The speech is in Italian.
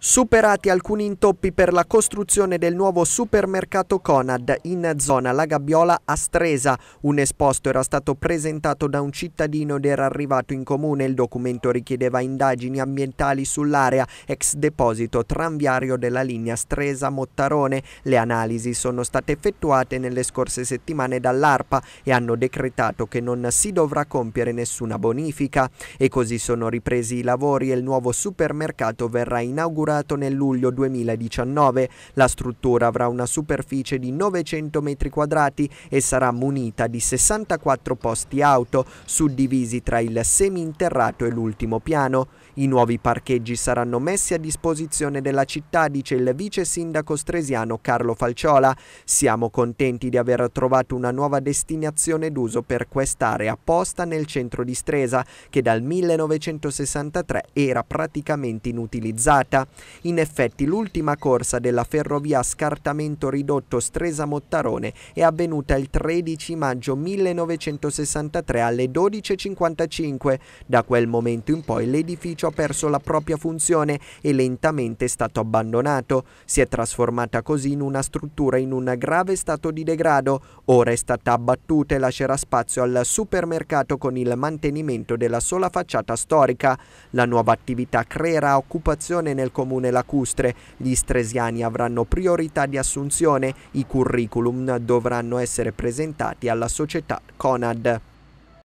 Superati alcuni intoppi per la costruzione del nuovo supermercato Conad in zona La Gabbiola a Stresa. Un esposto era stato presentato da un cittadino ed era arrivato in comune. Il documento richiedeva indagini ambientali sull'area ex deposito tranviario della linea Stresa-Mottarone. Le analisi sono state effettuate nelle scorse settimane dall'ARPA e hanno decretato che non si dovrà compiere nessuna bonifica. E così sono ripresi i lavori e il nuovo supermercato verrà inaugurato inaugurato nel luglio 2019. La struttura avrà una superficie di 900 metri quadrati e sarà munita di 64 posti auto, suddivisi tra il seminterrato e l'ultimo piano. I nuovi parcheggi saranno messi a disposizione della città, dice il vice sindaco stresiano Carlo Falciola. Siamo contenti di aver trovato una nuova destinazione d'uso per quest'area posta nel centro di Stresa, che dal 1963 era praticamente inutilizzata. In effetti l'ultima corsa della ferrovia a scartamento ridotto Stresa-Mottarone è avvenuta il 13 maggio 1963 alle 12.55. Da quel momento in poi l'edificio ha perso la propria funzione e lentamente è stato abbandonato. Si è trasformata così in una struttura in un grave stato di degrado. Ora è stata abbattuta e lascerà spazio al supermercato con il mantenimento della sola facciata storica. La nuova attività creerà occupazione nel comune comune lacustre. Gli stresiani avranno priorità di assunzione, i curriculum dovranno essere presentati alla società Conad.